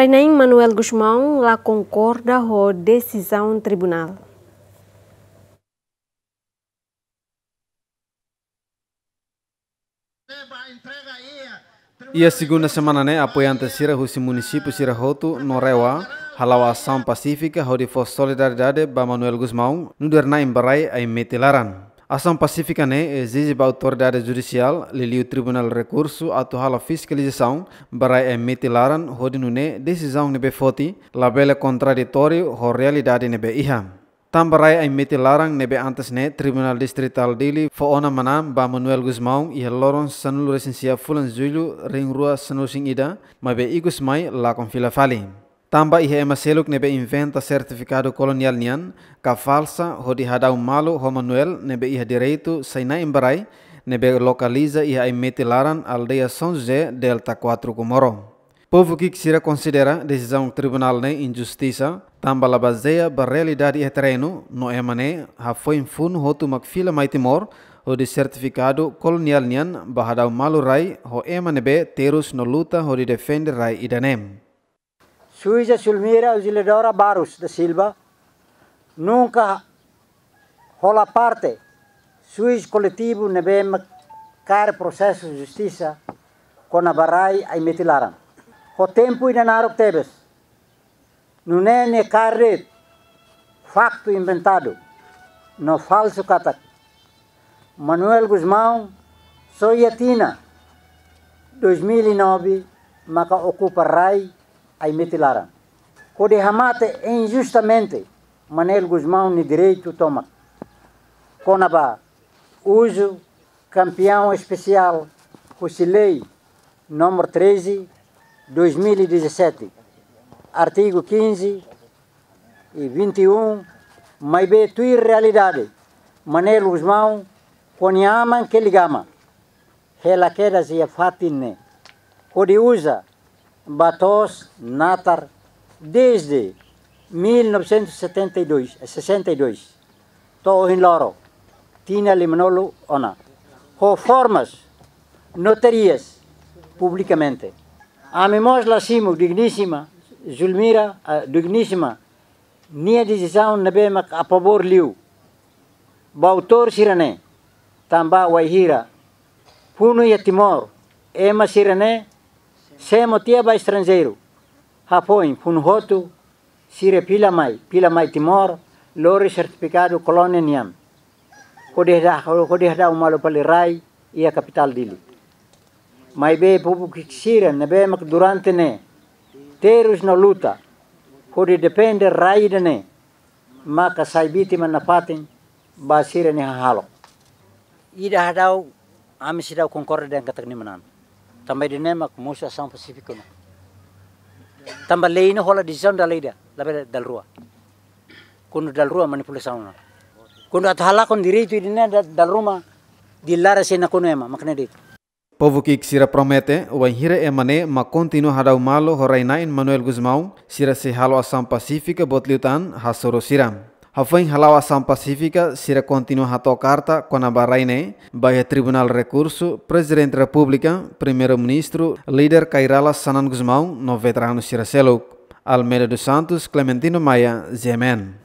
Reinem Manuel Guzmão lá concorda com decisão tribunal. E a segunda semana, né, apoiante Sira Rússia município Sira Roto, Norewa, halau ação pacífica, hodi for solidariedade ba Manuel Guzmão, nuderna imbarai ai metilaran. Asam Pacífica né, exige eh, dari autoridade judicial liliu tribunal recurso ato hala fiscalização para emiti eh, hodinu ne decisão nibe foti labela contraditório ho realidade nibe iham. barai emiti eh, larang nibe antes ne Tribunal Distrital Dili foona manam ba Manuel Guzmão e Loron Sanulu Recensia Fulan Julho Ringrua Sanusing Ida mabe Igusmai la confila fali. Tamba ihe ema seluk nebe inventa certificado colonial nian, ka falsa hodi hadau malu ho Manuel nebe iha direito saina embarai, nebe localiza iha imetilaran aldeia São José Delta 4 Comoro. Povo que quisera considera decisão do Tribunal de Injustiça, tamba la baseia ba realidade e terreno, no emane, ha foi infuno hotu makfila mai timor, ho de certificado colonial nian bahadau malu rai, ho nebe terus no luta ho de defende rai idanem. Suíça, Silmira, Auxiliadora Barros da Silva, nunca rola parte, juiz coletivo nebe car processo de justiça com a barrai a metilaram. O tempo ainda não teve. Não é ne carre facto inventado, não falso catac. Manuel Guzmão, Tina 2009, maca ocupa rai aí mutilaram. O derramate injustamente, Manel Guzmão no direito toma. Conabá, uso campeão especial, Rosilei, número 13, 2017, artigo 15 e 21, mas bem tua realidade. Manel Guzmão, Konyama, que ligama. Ela queda se fatine. Code usa. Batos Natar desde 1972, 62, tot in loro, Tina Limanolo Ona, formas notarias publicamente. memos la simo digníssima, Zulmira uh, digníssima, nia decisão nebemak a favor liu, bautor sirane, tamba waihira, puno yatimor, ema sirane, Semo tiaba estrangeiro. Apoio, funhotu sire pila mai, pila mai timor, lori certificado colônia niam. Kodehda, kodehda umalo rai ia kapital dili. Mai be povo que sire, ne be mac durante ne. Terus no luta. Kode depende rai de ne. Maka saibiti manapatin, basire ne halo. Ida hadau, ami sidau concorde dengan katak ni tamba dinema musa san pacifico no tamba leino hola decision da leida labe dal rua kun dal rua manipulation no kun at hala kon diri tu dinena dal ruma dilara sena kono ema makne dit Povukik sira promete wai hire emane ma kontinu hadau malo horainain Manuel Guzmão sira se halo asam Pacifica botliutan hasoro siram. Hafeng Halau Assam Pacífica será continua a tocar com a Bahrein, Bahia Tribunal Recurso, Presidente da República, Primeiro-Ministro, Líder Kairala Sanan Guzmão, no veterano Siracelo, Almeida dos Santos, Clementino Maia, Zemen.